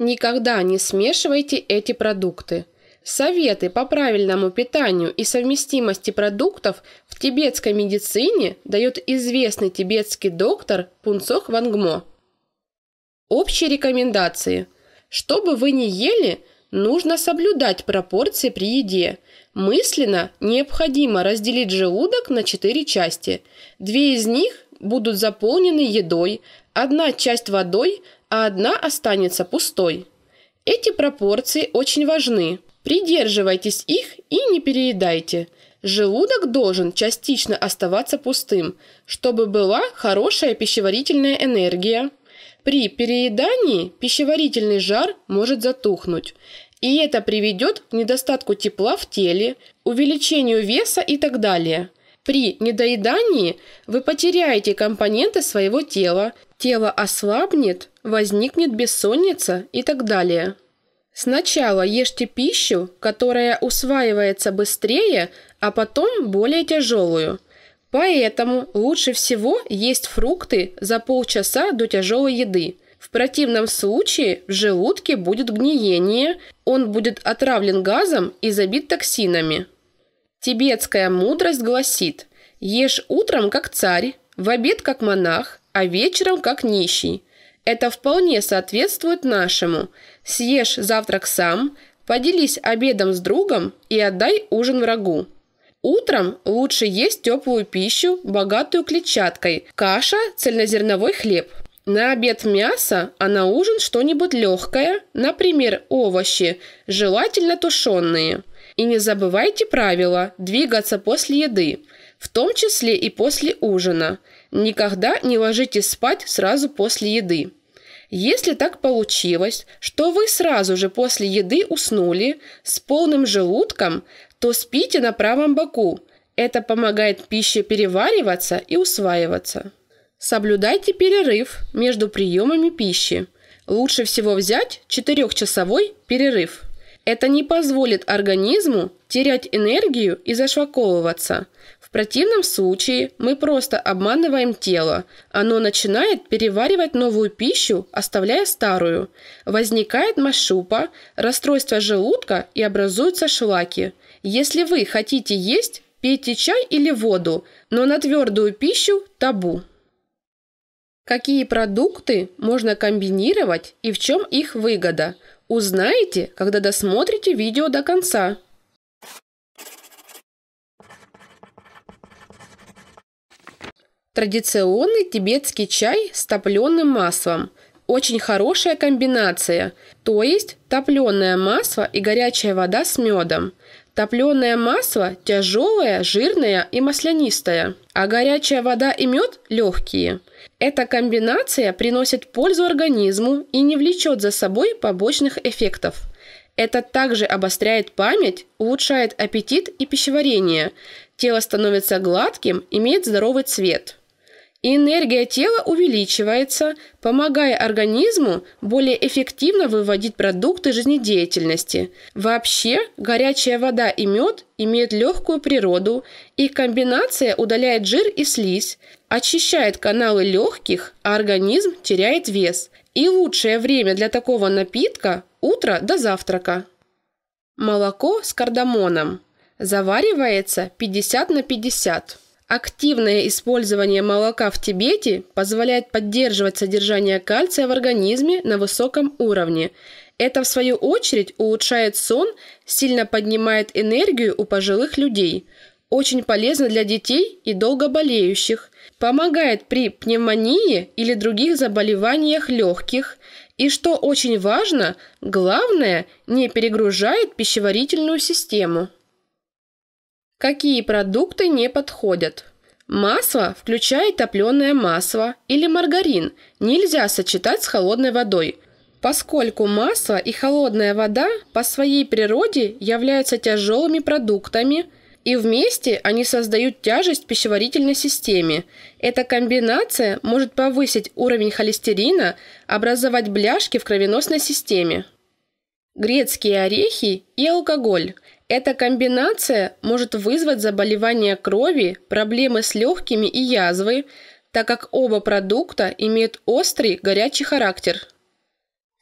Никогда не смешивайте эти продукты. Советы по правильному питанию и совместимости продуктов в тибетской медицине дает известный тибетский доктор Пунцох Вангмо. Общие рекомендации. Что бы вы ни ели, нужно соблюдать пропорции при еде. Мысленно необходимо разделить желудок на четыре части. Две из них будут заполнены едой, одна часть водой – а одна останется пустой. Эти пропорции очень важны. Придерживайтесь их и не переедайте. Желудок должен частично оставаться пустым, чтобы была хорошая пищеварительная энергия. При переедании пищеварительный жар может затухнуть. И это приведет к недостатку тепла в теле, увеличению веса и так далее. При недоедании вы потеряете компоненты своего тела, тело ослабнет, возникнет бессонница и так далее. Сначала ешьте пищу, которая усваивается быстрее, а потом более тяжелую. Поэтому лучше всего есть фрукты за полчаса до тяжелой еды. В противном случае в желудке будет гниение, он будет отравлен газом и забит токсинами. Тибетская мудрость гласит «Ешь утром как царь, в обед как монах, а вечером как нищий». Это вполне соответствует нашему «Съешь завтрак сам, поделись обедом с другом и отдай ужин врагу». Утром лучше есть теплую пищу, богатую клетчаткой, каша, цельнозерновой хлеб. На обед мясо, а на ужин что-нибудь легкое, например, овощи, желательно тушеные. И не забывайте правила двигаться после еды, в том числе и после ужина. Никогда не ложитесь спать сразу после еды. Если так получилось, что вы сразу же после еды уснули с полным желудком, то спите на правом боку. Это помогает пище перевариваться и усваиваться. Соблюдайте перерыв между приемами пищи. Лучше всего взять 4-часовой перерыв. Это не позволит организму терять энергию и зашваковываться. В противном случае мы просто обманываем тело. Оно начинает переваривать новую пищу, оставляя старую. Возникает машупа, расстройство желудка и образуются шлаки. Если вы хотите есть, пейте чай или воду, но на твердую пищу табу. Какие продукты можно комбинировать и в чем их выгода – Узнаете, когда досмотрите видео до конца. Традиционный тибетский чай с топленым маслом. Очень хорошая комбинация, то есть топленое масло и горячая вода с медом. Топленое масло – тяжелое, жирное и маслянистое, а горячая вода и мед – легкие. Эта комбинация приносит пользу организму и не влечет за собой побочных эффектов. Это также обостряет память, улучшает аппетит и пищеварение. Тело становится гладким, имеет здоровый цвет. Энергия тела увеличивается, помогая организму более эффективно выводить продукты жизнедеятельности. Вообще, горячая вода и мед имеют легкую природу, их комбинация удаляет жир и слизь, очищает каналы легких, а организм теряет вес. И лучшее время для такого напитка – утро до завтрака. Молоко с кардамоном. Заваривается 50 на 50. Активное использование молока в Тибете позволяет поддерживать содержание кальция в организме на высоком уровне. Это, в свою очередь, улучшает сон, сильно поднимает энергию у пожилых людей. Очень полезно для детей и долго болеющих. Помогает при пневмонии или других заболеваниях легких. И что очень важно, главное, не перегружает пищеварительную систему. Какие продукты не подходят? Масло, включая топленое масло или маргарин, нельзя сочетать с холодной водой, поскольку масло и холодная вода по своей природе являются тяжелыми продуктами, и вместе они создают тяжесть в пищеварительной системе. Эта комбинация может повысить уровень холестерина, образовать бляшки в кровеносной системе. Грецкие орехи и алкоголь – эта комбинация может вызвать заболевания крови, проблемы с легкими и язвы, так как оба продукта имеют острый горячий характер.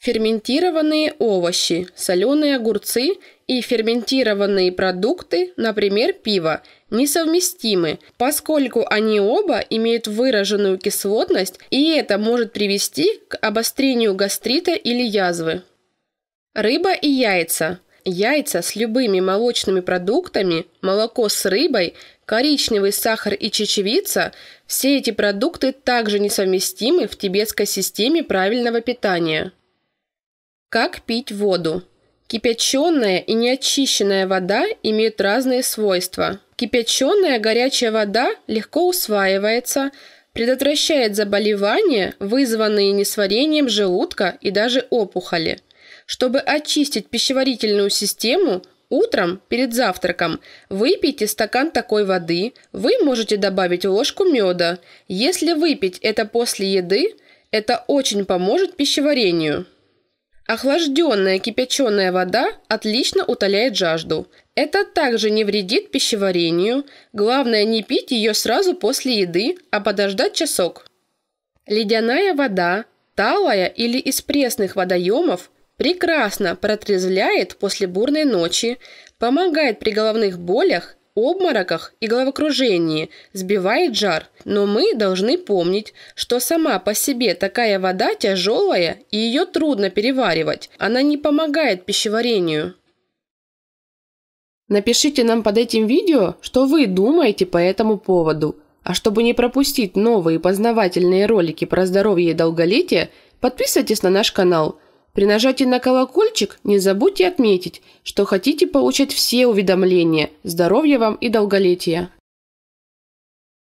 Ферментированные овощи, соленые огурцы и ферментированные продукты, например, пиво, несовместимы, поскольку они оба имеют выраженную кислотность, и это может привести к обострению гастрита или язвы. Рыба и яйца яйца с любыми молочными продуктами, молоко с рыбой, коричневый сахар и чечевица – все эти продукты также несовместимы в тибетской системе правильного питания. Как пить воду? Кипяченая и неочищенная вода имеют разные свойства. Кипяченая горячая вода легко усваивается, предотвращает заболевания, вызванные несварением желудка и даже опухоли – чтобы очистить пищеварительную систему, Утром, перед завтраком, выпейте стакан такой воды, вы можете добавить ложку меда. Если выпить это после еды, это очень поможет пищеварению. Охлажденная кипяченая вода отлично утоляет жажду. Это также не вредит пищеварению. Главное не пить ее сразу после еды, а подождать часок. Ледяная вода, талая или из пресных водоемов Прекрасно протрезвляет после бурной ночи, помогает при головных болях, обмороках и головокружении, сбивает жар. Но мы должны помнить, что сама по себе такая вода тяжелая и ее трудно переваривать. Она не помогает пищеварению. Напишите нам под этим видео, что вы думаете по этому поводу. А чтобы не пропустить новые познавательные ролики про здоровье и долголетие, подписывайтесь на наш канал – при нажатии на колокольчик не забудьте отметить, что хотите получать все уведомления. Здоровья вам и долголетия!